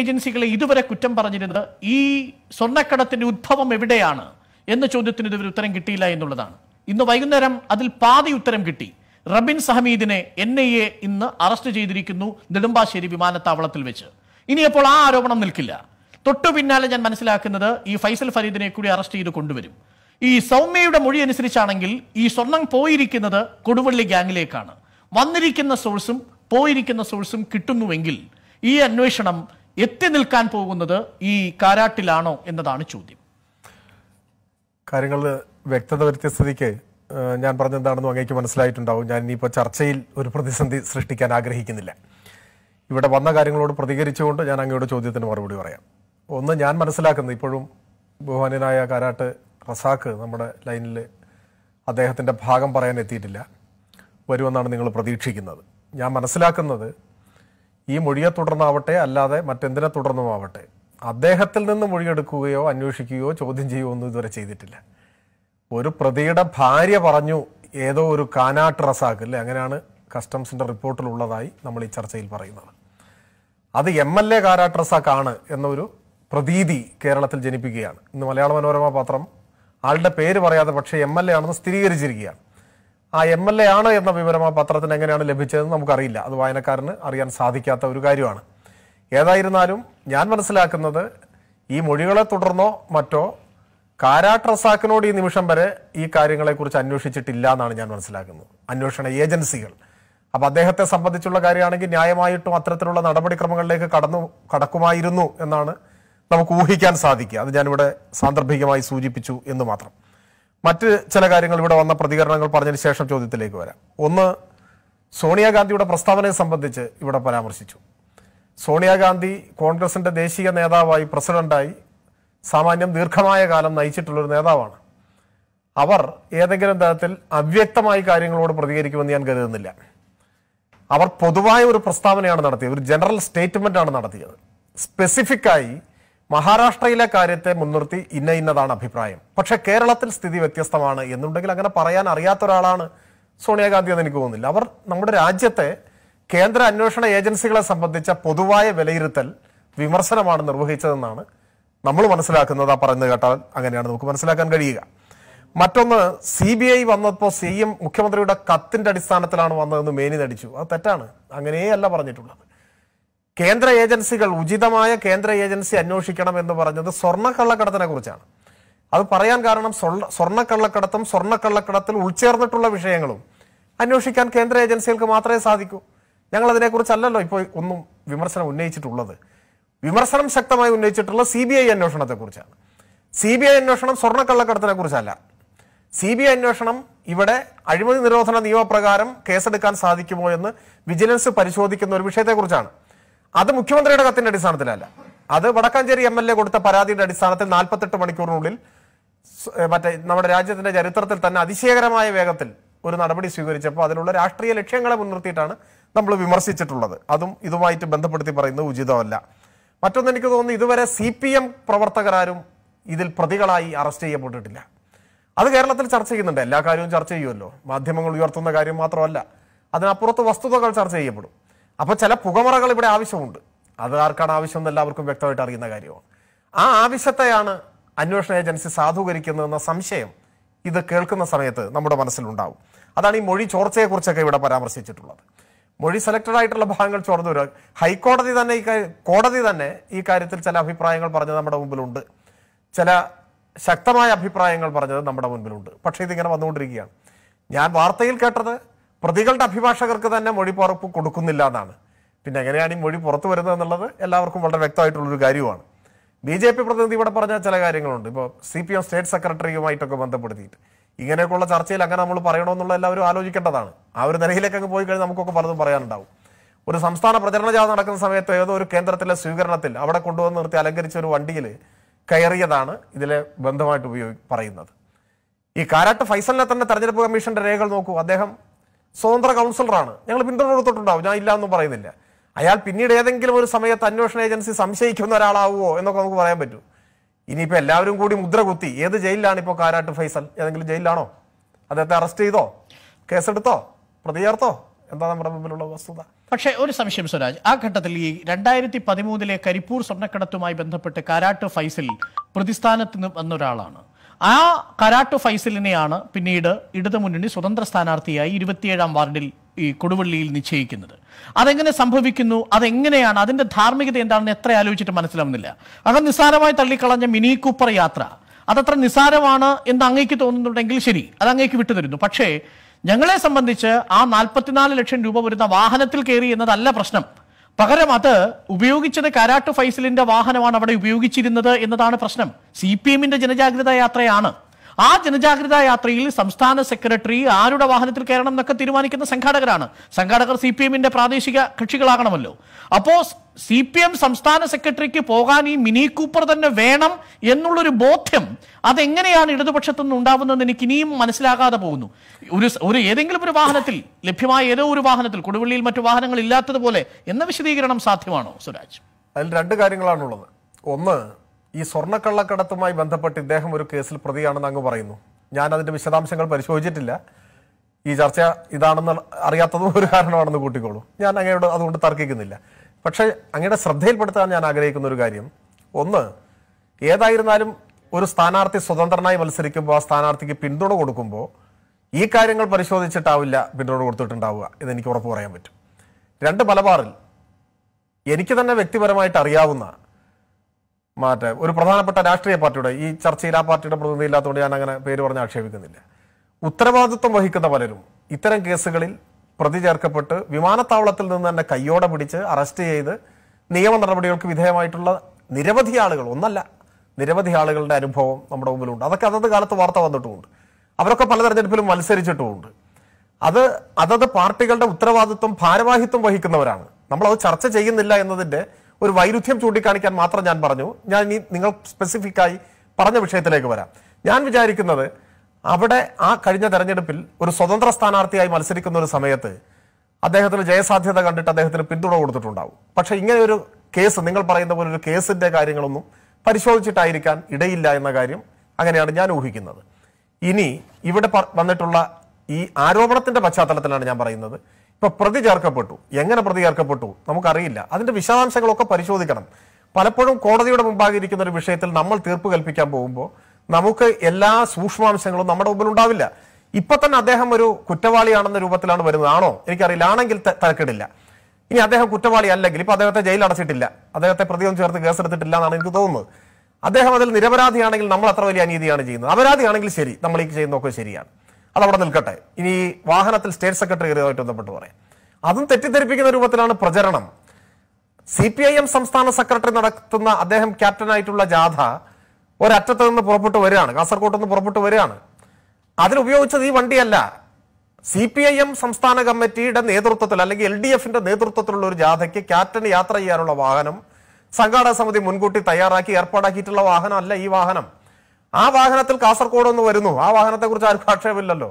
ഏജൻസികളെ ഇതുവരെ കുറ്റം പറഞ്ഞിരുന്നത് ഈ സ്വർണ്ണക്കടത്തിന്റെ ഉദ്ഭവം എവിടെയാണ് എന്ന ചോദ്യത്തിന് ഇതുവരെ ഉത്തരം കിട്ടിയില്ല എന്നുള്ളതാണ് ഇന്ന് വൈകുന്നേരം അതിൽ പാതി ഉത്തരം കിട്ടി റബിൻ സഹമീദിനെ എൻ ഐ എ ഇന്ന് അറസ്റ്റ് ചെയ്തിരിക്കുന്നു നെടുമ്പാശ്ശേരി വിമാനത്താവളത്തിൽ വെച്ച് ഇനിയപ്പോൾ ആ ആരോപണം നിൽക്കില്ല തൊട്ടു പിന്നാലെ ഞാൻ മനസ്സിലാക്കുന്നത് ഈ ഫൈസൽ ഫരീദിനെ കൂടി അറസ്റ്റ് ചെയ്ത് കൊണ്ടുവരും ഈ സൗമ്യയുടെ മൊഴി അനുസരിച്ചാണെങ്കിൽ ഈ സ്വർണം പോയിരിക്കുന്നത് കൊടുവള്ളി ഗ്യാങ്ങിലേക്കാണ് വന്നിരിക്കുന്ന സോഴ്സും പോയിരിക്കുന്ന സോഴ്സും കിട്ടുന്നുവെങ്കിൽ ഈ അന്വേഷണം എത്തി നിൽക്കാൻ പോകുന്നത് ഈ കാരാട്ടിലാണോ എന്നതാണ് ചോദ്യം കാര്യങ്ങൾ വ്യക്തത വരുത്തിയ സ്ഥിതിക്ക് ഞാൻ പറഞ്ഞെന്താണെന്ന് അങ്ങേക്ക് മനസ്സിലായിട്ടുണ്ടാവും ഞാൻ ഇനിയിപ്പോൾ ചർച്ചയിൽ ഒരു പ്രതിസന്ധി സൃഷ്ടിക്കാൻ ആഗ്രഹിക്കുന്നില്ല ഇവിടെ വന്ന കാര്യങ്ങളോട് പ്രതികരിച്ചുകൊണ്ട് ഞാൻ അങ്ങയുടെ ചോദ്യത്തിന് മറുപടി പറയാം ഒന്ന് ഞാൻ മനസ്സിലാക്കുന്നത് ഇപ്പോഴും ബഹുമാനായ കാരാട്ട് റസാഖ് നമ്മുടെ ലൈനിൽ അദ്ദേഹത്തിൻ്റെ ഭാഗം പറയാൻ എത്തിയിട്ടില്ല വരുമെന്നാണ് നിങ്ങൾ പ്രതീക്ഷിക്കുന്നത് ഞാൻ മനസ്സിലാക്കുന്നത് ഈ മൊഴിയെ തുടർന്നാവട്ടെ അല്ലാതെ മറ്റെന്തിനെ തുടർന്നുമാവട്ടെ അദ്ദേഹത്തിൽ നിന്ന് മൊഴിയെടുക്കുകയോ അന്വേഷിക്കുകയോ ചോദ്യം ചെയ്യുകയോ ഒന്നും ഇതുവരെ ചെയ്തിട്ടില്ല ഒരു പ്രതിയുടെ ഭാര്യ പറഞ്ഞു ഏതോ ഒരു കാനാട്ട് റസാക്ക് അല്ലേ അങ്ങനെയാണ് കസ്റ്റംസിൻ്റെ റിപ്പോർട്ടിലുള്ളതായി നമ്മൾ ഈ ചർച്ചയിൽ പറയുന്നത് അത് എം എൽ എ കാനാട്ട് റസാക്കാണ് എന്നൊരു പ്രതീതി കേരളത്തിൽ ജനിപ്പിക്കുകയാണ് ഇന്ന് മലയാള മനോരമ പത്രം ആളുടെ പേര് പറയാതെ പക്ഷേ എം എൽ എ ആണെന്ന് സ്ഥിരീകരിച്ചിരിക്കുകയാണ് ആ എം എൽ എ ആണ് എന്ന വിവരം ആ പത്രത്തിന് എങ്ങനെയാണ് ലഭിച്ചതെന്ന് നമുക്കറിയില്ല അത് വായനക്കാരന് അറിയാൻ സാധിക്കാത്ത ഒരു കാര്യമാണ് ഏതായിരുന്നാലും ഞാൻ മനസ്സിലാക്കുന്നത് ഈ മൊഴികളെ തുടർന്നോ മറ്റോ കാരാട്ട് റസാക്കിനോട് ഈ നിമിഷം വരെ ഈ കാര്യങ്ങളെക്കുറിച്ച് അന്വേഷിച്ചിട്ടില്ല എന്നാണ് ഞാൻ മനസ്സിലാക്കുന്നത് അന്വേഷണ ഏജൻസികൾ അപ്പോൾ അദ്ദേഹത്തെ സംബന്ധിച്ചുള്ള കാര്യമാണെങ്കിൽ ന്യായമായിട്ടും അത്തരത്തിലുള്ള നടപടിക്രമങ്ങളിലേക്ക് കടന്നു കടക്കുമായിരുന്നു എന്നാണ് നമുക്ക് ഊഹിക്കാൻ സാധിക്കുക അത് ഞാനിവിടെ സാന്ദർഭികമായി സൂചിപ്പിച്ചു എന്ന് മാത്രം മറ്റ് ചില കാര്യങ്ങൾ ഇവിടെ വന്ന പ്രതികരണങ്ങൾ പറഞ്ഞതിന് ശേഷം ചോദ്യത്തിലേക്ക് വരാം ഒന്ന് സോണിയാഗാന്ധിയുടെ പ്രസ്താവനയെ സംബന്ധിച്ച് ഇവിടെ പരാമർശിച്ചു സോണിയാഗാന്ധി കോൺഗ്രസിന്റെ ദേശീയ നേതാവായി പ്രസിഡന്റായി സാമാന്യം ദീർഘമായ കാലം നയിച്ചിട്ടുള്ളൊരു നേതാവാണ് അവർ ഏതെങ്കിലും തരത്തിൽ അവ്യക്തമായി കാര്യങ്ങളോട് പ്രതികരിക്കുമെന്ന് ഞാൻ കരുതുന്നില്ല അവർ പൊതുവായ ഒരു പ്രസ്താവനയാണ് നടത്തിയത് ഒരു ജനറൽ സ്റ്റേറ്റ്മെന്റ് ആണ് നടത്തിയത് സ്പെസിഫിക്കായി മഹാരാഷ്ട്രയിലെ കാര്യത്തെ മുൻനിർത്തി ഇന്ന ഇന്നതാണ് അഭിപ്രായം പക്ഷെ കേരളത്തിൽ സ്ഥിതി വ്യത്യസ്തമാണ് എന്നുണ്ടെങ്കിൽ അങ്ങനെ പറയാൻ അറിയാത്ത ഒരാളാണ് സോണിയാഗാന്ധി എന്ന് എനിക്ക് തോന്നുന്നില്ല അവർ നമ്മുടെ രാജ്യത്തെ കേന്ദ്ര അന്വേഷണ ഏജൻസികളെ സംബന്ധിച്ച പൊതുവായ വിലയിരുത്തൽ വിമർശനമാണ് നിർവഹിച്ചതെന്നാണ് നമ്മൾ മനസ്സിലാക്കുന്നത് ആ പറയുന്നത് കേട്ടാൽ അങ്ങനെയാണ് നമുക്ക് മനസ്സിലാക്കാൻ കഴിയുക മറ്റൊന്ന് സി ബി ഐ വന്നപ്പോൾ സി എം മുഖ്യമന്ത്രിയുടെ കത്തിന്റെ അടിസ്ഥാനത്തിലാണ് വന്നതെന്ന് മേനി നടിച്ചു അത് തെറ്റാണ് അങ്ങനെയല്ല പറഞ്ഞിട്ടുള്ളത് കേന്ദ്ര ഏജൻസികൾ ഉചിതമായ കേന്ദ്ര ഏജൻസി അന്വേഷിക്കണം എന്ന് പറഞ്ഞത് സ്വർണ്ണക്കള്ളക്കടത്തിനെ കുറിച്ചാണ് അത് പറയാൻ കാരണം സ്വർണ്ണക്കള്ളക്കടത്തും സ്വർണ്ണക്കള്ളക്കടത്തിൽ ഉൾച്ചേർന്നിട്ടുള്ള വിഷയങ്ങളും അന്വേഷിക്കാൻ കേന്ദ്ര ഏജൻസികൾക്ക് മാത്രമേ സാധിക്കൂ ഞങ്ങൾ അതിനെക്കുറിച്ചല്ലല്ലോ ഇപ്പോൾ ഒന്നും വിമർശനം ഉന്നയിച്ചിട്ടുള്ളത് വിമർശനം ശക്തമായി ഉന്നയിച്ചിട്ടുള്ള സി ബി ഐ അന്വേഷണത്തെക്കുറിച്ചാണ് സി ബി ഐ അന്വേഷണം സ്വർണ്ണക്കള്ളക്കടത്തിനെ കുറിച്ചല്ല സി ബി ഐ അന്വേഷണം ഇവിടെ അഴിമതി നിരോധന നിയമപ്രകാരം കേസെടുക്കാൻ സാധിക്കുമോ എന്ന് വിജിലൻസ് പരിശോധിക്കുന്ന ഒരു വിഷയത്തെക്കുറിച്ചാണ് അത് മുഖ്യമന്ത്രിയുടെ കത്തിന്റെ അടിസ്ഥാനത്തിലല്ല അത് വടക്കാഞ്ചേരി എം എൽ എ കൊടുത്ത പരാതിയുടെ അടിസ്ഥാനത്തിൽ നാൽപ്പത്തെട്ട് മണിക്കൂറിനുള്ളിൽ മറ്റേ നമ്മുടെ രാജ്യത്തിന്റെ ചരിത്രത്തിൽ തന്നെ അതിശയകരമായ വേഗത്തിൽ ഒരു നടപടി സ്വീകരിച്ചപ്പോൾ അതിലുള്ള രാഷ്ട്രീയ ലക്ഷ്യങ്ങളെ മുൻനിർത്തിയിട്ടാണ് നമ്മൾ വിമർശിച്ചിട്ടുള്ളത് അതും ഇതുമായിട്ട് ബന്ധപ്പെടുത്തി പറയുന്നത് ഉചിതമല്ല മറ്റൊന്ന് എനിക്ക് തോന്നുന്നു ഇതുവരെ സി പി എം പ്രവർത്തകരാരും ഇതിൽ പ്രതികളായി അറസ്റ്റ് ചെയ്യപ്പെട്ടിട്ടില്ല അത് കേരളത്തിൽ ചർച്ച ചെയ്യുന്നുണ്ട് എല്ലാ കാര്യവും ചർച്ച ചെയ്യുമല്ലോ മാധ്യമങ്ങൾ ഉയർത്തുന്ന കാര്യം മാത്രമല്ല അതിനപ്പുറത്ത് വസ്തുതകൾ ചർച്ച ചെയ്യപ്പെടും അപ്പോൾ ചില പുകമുറകൾ ഇവിടെ ആവശ്യമുണ്ട് അത് ആർക്കാണ് ആവശ്യം എന്ന് എല്ലാവർക്കും വ്യക്തമായിട്ട് അറിയുന്ന കാര്യമാണ് ആ ആവശ്യത്തെയാണ് അന്വേഷണ ഏജൻസി സാധൂകരിക്കുന്നതെന്ന സംശയം ഇത് കേൾക്കുന്ന സമയത്ത് നമ്മുടെ മനസ്സിലുണ്ടാവും അതാണ് ഈ മൊഴി ചോർച്ചയെക്കുറിച്ചൊക്കെ ഇവിടെ പരാമർശിച്ചിട്ടുള്ളത് മൊഴി സെലക്റ്റഡ് ആയിട്ടുള്ള ഭാഗങ്ങൾ ചോർന്നു വരിക ഹൈക്കോടതി തന്നെ ഈ കോടതി തന്നെ ഈ കാര്യത്തിൽ ചില അഭിപ്രായങ്ങൾ പറഞ്ഞത് നമ്മുടെ മുമ്പിലുണ്ട് ചില ശക്തമായ അഭിപ്രായങ്ങൾ പറഞ്ഞത് നമ്മുടെ മുൻപിലുണ്ട് പക്ഷേ ഇതിങ്ങനെ വന്നുകൊണ്ടിരിക്കുകയാണ് ഞാൻ വാർത്തയിൽ കേട്ടത് പ്രതികളുടെ അഭിഭാഷകർക്ക് തന്നെ മൊഴി പുറപ്പ് കൊടുക്കുന്നില്ല എന്നാണ് പിന്നെ എങ്ങനെയാണ് ഈ മൊഴി പുറത്തു വരുന്നത് എന്നുള്ളത് എല്ലാവർക്കും വളരെ വ്യക്തമായിട്ടുള്ളൊരു കാര്യമാണ് ബി ജെ പി പ്രതിനിധി ഇവിടെ പറഞ്ഞ ചില കാര്യങ്ങളുണ്ട് ഇപ്പോൾ സി പി എം സ്റ്റേറ്റ് സെക്രട്ടറിയുമായിട്ടൊക്കെ ബന്ധപ്പെടുത്തിയിട്ട് ഇങ്ങനെയൊക്കെയുള്ള ചർച്ചയിൽ അങ്ങനെ നമ്മൾ പറയണമെന്നുള്ള എല്ലാവരും ആലോചിക്കേണ്ടതാണ് ആ ഒരു നിലയിലേക്ക് അങ്ങ് പോയി കഴിഞ്ഞാൽ നമുക്കൊക്കെ പലതും പറയാനുണ്ടാവും ഒരു സംസ്ഥാന പ്രചരണ ജാഥ നടക്കുന്ന സമയത്ത് ഏതോ ഒരു കേന്ദ്രത്തിലെ സ്വീകരണത്തിൽ അവിടെ കൊണ്ടുവന്ന് നിർത്തി അലങ്കരിച്ച ഒരു വണ്ടിയിൽ കയറിയതാണ് ഇതിലെ ബന്ധമായിട്ട് ഉപയോഗി പറയുന്നത് ഈ കാരാട്ട് ഫൈസലിനെ തന്നെ തെരഞ്ഞെടുപ്പ് കമ്മീഷന്റെ രേഖകൾ നോക്കൂ അദ്ദേഹം സ്വതന്ത്ര കൗൺസിലറാണ് ഞങ്ങൾ പിന്തുണ കൊടുത്തിട്ടുണ്ടാവും ഞാൻ ഇല്ല എന്നും പറയുന്നില്ല അയാൾ പിന്നീട് ഏതെങ്കിലും ഒരു സമയത്ത് അന്വേഷണ ഏജൻസി സംശയിക്കുന്ന ഒരാളാവുമോ എന്നൊക്കെ നമുക്ക് പറയാൻ പറ്റൂ ഇനിയിപ്പോൾ എല്ലാവരും കൂടി മുദ്ര കുത്തി ഏത് ജയിലിലാണ് ഇപ്പോൾ കാരാട്ട് ഫൈസൽ ഏതെങ്കിലും ജയിലിലാണോ അദ്ദേഹത്തെ അറസ്റ്റ് ചെയ്തോ കേസെടുത്തോ പ്രതി ചേർത്തോ എന്താ നമ്മുടെ മുമ്പിലുള്ള വസ്തുത പക്ഷേ ഒരു സംശയം സ്വരാജ് ആ ഘട്ടത്തിൽ ഈ രണ്ടായിരത്തി പതിമൂന്നിലെ കരിപ്പൂർ സ്വർണ്ണക്കടത്തുമായി ബന്ധപ്പെട്ട് കാരാട്ട് ഫൈസൽ പ്രതിസ്ഥാനത്ത് നിന്ന് വന്ന ഒരാളാണ് ആ കരാട്ടു ഫൈസലിനെയാണ് പിന്നീട് ഇടതുമുന്നണി സ്വതന്ത്ര സ്ഥാനാർത്ഥിയായി ഇരുപത്തിയേഴാം വാർഡിൽ ഈ കൊടുവള്ളിയിൽ നിശ്ചയിക്കുന്നത് അതെങ്ങനെ സംഭവിക്കുന്നു അതെങ്ങനെയാണ് അതിന്റെ ധാർമ്മികത എന്താണെന്ന് എത്ര ആലോചിച്ചിട്ട് മനസ്സിലാവുന്നില്ല അങ്ങനെ നിസ്സാരമായി തള്ളിക്കളഞ്ഞ മിനി കൂപ്പർ യാത്ര അതത്ര നിസ്സാരമാണ് എന്ന് അങ്ങേക്ക് തോന്നുന്നുണ്ടെങ്കിൽ ശരി അത് അങ്ങേക്ക് വിട്ടുതരുന്നു പക്ഷേ ഞങ്ങളെ സംബന്ധിച്ച് ആ നാൽപ്പത്തിനാല് ലക്ഷം രൂപ വരുന്ന വാഹനത്തിൽ കയറി എന്നതല്ല പ്രശ്നം പകരം അത് ഉപയോഗിച്ചത് കാരാട്ട് ഫൈസലിന്റെ വാഹനമാണ് അവിടെ ഉപയോഗിച്ചിരുന്നത് എന്നതാണ് പ്രശ്നം സി പി എമ്മിന്റെ ജനജാഗ്രതാ യാത്രയാണ് ആ ജനജാഗ്രതാ യാത്രയിൽ സംസ്ഥാന സെക്രട്ടറി ആരുടെ വാഹനത്തിൽ കയറണം എന്നൊക്കെ തീരുമാനിക്കുന്ന സംഘാടകരാണ് സംഘാടകർ സി പി എമ്മിന്റെ പ്രാദേശിക കക്ഷികളാകണമല്ലോ അപ്പോ സി പി എം സംസ്ഥാന സെക്രട്ടറിക്ക് പോകാൻ ഈ മിനി കൂപ്പർ തന്നെ വേണം എന്നുള്ളൊരു ബോധ്യം അതെങ്ങനെയാണ് ഇടതുപക്ഷത്തു നിന്ന് ഉണ്ടാവുന്നതെന്ന് എനിക്ക് ഇനിയും മനസ്സിലാകാതെ പോകുന്നു ഒരു ഒരു ഏതെങ്കിലും ഒരു വാഹനത്തിൽ ലഭ്യമായ ഏതോ ഒരു വാഹനത്തിൽ കൊടുവള്ളിയിൽ മറ്റു വാഹനങ്ങൾ ഇല്ലാത്തതുപോലെ എന്ന വിശദീകരണം സാധ്യമാണോ സുരാജ് അതിൽ രണ്ട് കാര്യങ്ങളാണുള്ളത് ഒന്ന് ഈ സ്വർണ്ണക്കള്ളക്കടത്തുമായി ബന്ധപ്പെട്ട് ഇദ്ദേഹം ഒരു കേസിൽ പ്രതിയാണെന്ന് അങ്ങ് പറയുന്നു ഞാൻ അതിന്റെ വിശദാംശങ്ങൾ പരിശോധിച്ചിട്ടില്ല ഈ ചർച്ച ഇതാണെന്ന് അറിയാത്തതും ഒരു കാരണമാണെന്ന് കൂട്ടിക്കോളൂ ഞാൻ അങ്ങയോട് അതുകൊണ്ട് തർക്കിക്കുന്നില്ല പക്ഷേ അങ്ങയുടെ ശ്രദ്ധയിൽപ്പെടുത്താൻ ഞാൻ ആഗ്രഹിക്കുന്ന ഒരു കാര്യം ഒന്ന് ഏതായിരുന്നാലും ഒരു സ്ഥാനാർത്ഥി സ്വതന്ത്രനായി മത്സരിക്കുമ്പോൾ ആ സ്ഥാനാർത്ഥിക്ക് പിന്തുണ കൊടുക്കുമ്പോൾ ഈ കാര്യങ്ങൾ പരിശോധിച്ചിട്ടാവില്ല പിന്തുണ കൊടുത്തിട്ടുണ്ടാവുക ഇതെനിക്ക് ഉറപ്പ് പറയാൻ പറ്റും രണ്ട് മലബാറിൽ എനിക്ക് തന്നെ വ്യക്തിപരമായിട്ട് അറിയാവുന്ന മറ്റേ ഒരു പ്രധാനപ്പെട്ട രാഷ്ട്രീയ പാർട്ടിയുടെ ഈ ചർച്ചയിൽ ആ പാർട്ടിയുടെ പ്രതിനിധി ഇല്ലാത്തതുകൊണ്ട് ഞാൻ അങ്ങനെ പേര് പറഞ്ഞ് ആക്ഷേപിക്കുന്നില്ല ഉത്തരവാദിത്വം വഹിക്കുന്ന പലരും ഇത്തരം കേസുകളിൽ പ്രതി ചേർക്കപ്പെട്ട് വിമാനത്താവളത്തിൽ നിന്ന് തന്നെ കയ്യോടെ പിടിച്ച് അറസ്റ്റ് ചെയ്ത് നിയമ നടപടികൾക്ക് വിധേയമായിട്ടുള്ള നിരവധി ആളുകൾ ഒന്നല്ല നിരവധി ആളുകളുടെ അനുഭവം നമ്മുടെ മുമ്പിലുണ്ട് അതൊക്കെ അതത് കാലത്ത് വാർത്ത വന്നിട്ടുമുണ്ട് അവരൊക്കെ പല തെരഞ്ഞെടുപ്പിലും മത്സരിച്ചിട്ടുമുണ്ട് അത് അതത് പാർട്ടികളുടെ ഉത്തരവാദിത്വം ഭാരവാഹിത്വം വഹിക്കുന്നവരാണ് നമ്മളത് ചർച്ച ചെയ്യുന്നില്ല എന്നതിന്റെ ഒരു വൈരുദ്ധ്യം ചൂണ്ടിക്കാണിക്കാൻ മാത്രം ഞാൻ പറഞ്ഞു ഞാൻ ഇനി നിങ്ങൾ സ്പെസിഫിക്കായി പറഞ്ഞ വിഷയത്തിലേക്ക് വരാം ഞാൻ വിചാരിക്കുന്നത് അവിടെ ആ കഴിഞ്ഞ തെരഞ്ഞെടുപ്പിൽ ഒരു സ്വതന്ത്ര സ്ഥാനാർത്ഥിയായി മത്സരിക്കുന്ന ഒരു സമയത്ത് അദ്ദേഹത്തിന് ജയസാധ്യത കണ്ടിട്ട് അദ്ദേഹത്തിന് പിന്തുണ കൊടുത്തിട്ടുണ്ടാവും പക്ഷെ ഇങ്ങനെ ഒരു കേസ് നിങ്ങൾ പറയുന്ന പോലെ ഒരു കേസിന്റെ കാര്യങ്ങളൊന്നും പരിശോധിച്ചിട്ടായിരിക്കാൻ ഇടയില്ല എന്ന കാര്യം അങ്ങനെയാണ് ഞാൻ ഊഹിക്കുന്നത് ഇനി ഇവിടെ വന്നിട്ടുള്ള ഈ ആരോപണത്തിന്റെ പശ്ചാത്തലത്തിലാണ് ഞാൻ പറയുന്നത് ഇപ്പൊ പ്രതി ചേർക്കപ്പെട്ടു എങ്ങനെ പ്രതി ചേർക്കപ്പെട്ടു നമുക്കറിയില്ല അതിന്റെ വിശദാംശങ്ങളൊക്കെ പരിശോധിക്കണം പലപ്പോഴും കോടതിയുടെ മുമ്പാകെ ഇരിക്കുന്ന ഒരു വിഷയത്തിൽ നമ്മൾ തീർപ്പ് കൽപ്പിക്കാൻ പോകുമ്പോൾ നമുക്ക് എല്ലാ സൂക്ഷ്മാംശങ്ങളും നമ്മുടെ മുമ്പിൽ ഉണ്ടാവില്ല ഇപ്പൊ തന്നെ അദ്ദേഹം ഒരു കുറ്റവാളിയാണെന്ന രൂപത്തിലാണ് വരുന്നത് ആണോ എനിക്കറിയില്ല ആണെങ്കിൽ തരക്കെടില്ല ഇനി അദ്ദേഹം കുറ്റവാളി അല്ലെങ്കിൽ ഇപ്പൊ അദ്ദേഹത്തെ ജയിലിൽ അടച്ചിട്ടില്ല അദ്ദേഹത്തെ പ്രതിയൊന്നും ചേർത്ത് കേസെടുത്തിട്ടില്ല എന്നാണ് എനിക്ക് തോന്നുന്നത് അദ്ദേഹം അതിൽ നിരപരാധിയാണെങ്കിൽ നമ്മൾ അത്ര വലിയ അനീതിയാണ് ചെയ്യുന്നത് അപരാധിയാണെങ്കിൽ ശരി നമ്മൾ ഈ ചെയ്യുന്നതൊക്കെ ശരിയാണ് അതവിടെ നിൽക്കട്ടെ ഇനി വാഹനത്തിൽ സ്റ്റേറ്റ് സെക്രട്ടറിയുമായിട്ട് ബന്ധപ്പെട്ട് പറയാം അതും തെറ്റിദ്ധരിപ്പിക്കുന്ന രൂപത്തിലാണ് പ്രചരണം സി പി ഐ എം സംസ്ഥാന സെക്രട്ടറി നടത്തുന്ന അദ്ദേഹം ക്യാപ്റ്റനായിട്ടുള്ള ജാഥ ഒരറ്റത്ത് നിന്ന് പുറപ്പെട്ടു വരികയാണ് കാസർകോട്ട് നിന്ന് പുറപ്പെട്ടു വരികയാണ് അതിലുപയോഗിച്ചത് ഈ വണ്ടിയല്ല സി പി ഐ എം സംസ്ഥാന കമ്മിറ്റിയുടെ നേതൃത്വത്തിൽ അല്ലെങ്കിൽ എൽ ഡി എഫിന്റെ നേതൃത്വത്തിലുള്ള ഒരു ജാഥയ്ക്ക് ക്യാപ്റ്റൻ യാത്ര ചെയ്യാനുള്ള വാഹനം സംഘാടക സമിതി മുൻകൂട്ടി തയ്യാറാക്കി ഏർപ്പാടാക്കിയിട്ടുള്ള വാഹനമല്ല ഈ വാഹനം ആ വാഹനത്തിൽ കാസർഗോഡ് ഒന്ന് വരുന്നു ആ വാഹനത്തെക്കുറിച്ച് ആർക്കും ആക്ഷേപമില്ലല്ലോ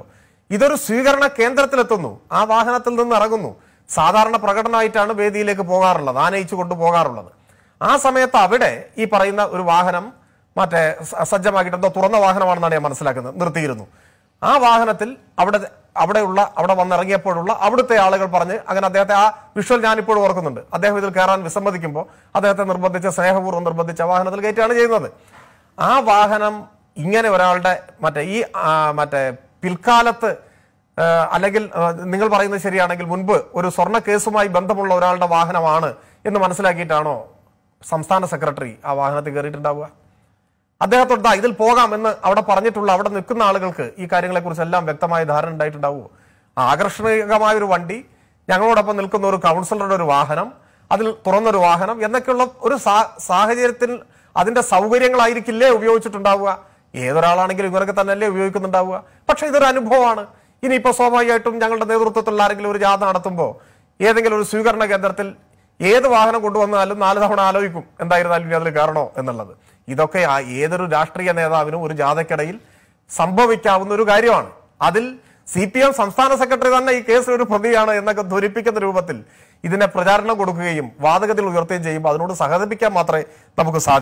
ഇതൊരു സ്വീകരണ കേന്ദ്രത്തിലെത്തുന്നു ആ വാഹനത്തിൽ നിന്ന് ഇറങ്ങുന്നു സാധാരണ പ്രകടനമായിട്ടാണ് വേദിയിലേക്ക് പോകാറുള്ളത് ആനയിച്ചു കൊണ്ടുപോകാറുള്ളത് ആ സമയത്ത് അവിടെ ഈ പറയുന്ന ഒരു വാഹനം മറ്റേ സജ്ജമാക്കിയിട്ട് എന്തോ തുറന്ന വാഹനമാണെന്നാണ് ഞാൻ മനസ്സിലാക്കുന്നത് നിർത്തിയിരുന്നു ആ വാഹനത്തിൽ അവിടെ അവിടെയുള്ള അവിടെ വന്നിറങ്ങിയപ്പോഴുള്ള അവിടുത്തെ ആളുകൾ പറഞ്ഞ് അങ്ങനെ അദ്ദേഹത്തെ ആ വിഷ്വൽ ഞാനിപ്പോഴും ഓർക്കുന്നുണ്ട് അദ്ദേഹം ഇതിൽ കയറാൻ വിസമ്മതിക്കുമ്പോൾ അദ്ദേഹത്തെ നിർബന്ധിച്ച് സ്നേഹപൂർവ്വം നിർബന്ധിച്ച വാഹനത്തിൽ കയറ്റാണ് ചെയ്യുന്നത് ആ വാഹനം ഇങ്ങനെ ഒരാളുടെ മറ്റേ ഈ മറ്റേ പിൽക്കാലത്ത് അല്ലെങ്കിൽ നിങ്ങൾ പറയുന്നത് ശരിയാണെങ്കിൽ മുൻപ് ഒരു സ്വർണ്ണ കേസുമായി ബന്ധമുള്ള ഒരാളുടെ വാഹനമാണ് എന്ന് മനസ്സിലാക്കിയിട്ടാണോ സംസ്ഥാന സെക്രട്ടറി ആ വാഹനത്തിൽ കയറിയിട്ടുണ്ടാവുക അദ്ദേഹത്തോട് ഇതിൽ പോകാം എന്ന് അവിടെ പറഞ്ഞിട്ടുള്ള അവിടെ നിൽക്കുന്ന ആളുകൾക്ക് ഈ കാര്യങ്ങളെക്കുറിച്ച് എല്ലാം വ്യക്തമായ ധാരണ ഉണ്ടായിട്ടുണ്ടാവുമോ ആകർഷണികമായ ഒരു വണ്ടി ഞങ്ങളോടൊപ്പം നിൽക്കുന്ന ഒരു കൗൺസിലറുടെ ഒരു വാഹനം അതിൽ തുറന്നൊരു വാഹനം എന്നൊക്കെയുള്ള ഒരു സാഹചര്യത്തിൽ അതിന്റെ സൗകര്യങ്ങളായിരിക്കില്ലേ ഉപയോഗിച്ചിട്ടുണ്ടാവുക ഏതൊരാളാണെങ്കിലും ഇവരൊക്കെ അല്ലേ ഉപയോഗിക്കുന്നുണ്ടാവുക പക്ഷെ ഇതൊരു അനുഭവമാണ് ഇനിയിപ്പോ സ്വാഭാവികമായിട്ടും ഞങ്ങളുടെ നേതൃത്വത്തിലുള്ള ആരെങ്കിലും ഒരു ജാഥ നടത്തുമ്പോൾ ഏതെങ്കിലും ഒരു സ്വീകരണ കേന്ദ്രത്തിൽ ഏത് വാഹനം കൊണ്ടുവന്നാലും നാല് തവണ ആലോചിക്കും എന്തായിരുന്നാലും ഇനി അതിൽ കാരണോ എന്നുള്ളത് ഇതൊക്കെ ഏതൊരു രാഷ്ട്രീയ നേതാവിനും ഒരു ജാഥക്കിടയിൽ സംഭവിക്കാവുന്ന ഒരു കാര്യമാണ് അതിൽ സി പി എം സംസ്ഥാന സെക്രട്ടറി തന്നെ ഈ കേസിൽ ഒരു പ്രതിയാണ് എന്നൊക്കെ ധരിപ്പിക്കുന്ന രൂപത്തിൽ ഇതിനെ പ്രചാരണം കൊടുക്കുകയും വാതകത്തിൽ ഉയർത്തുകയും ചെയ്യുമ്പോൾ അതിനോട് സഹതപിക്കാൻ മാത്രമേ നമുക്ക് സാധിക്കൂ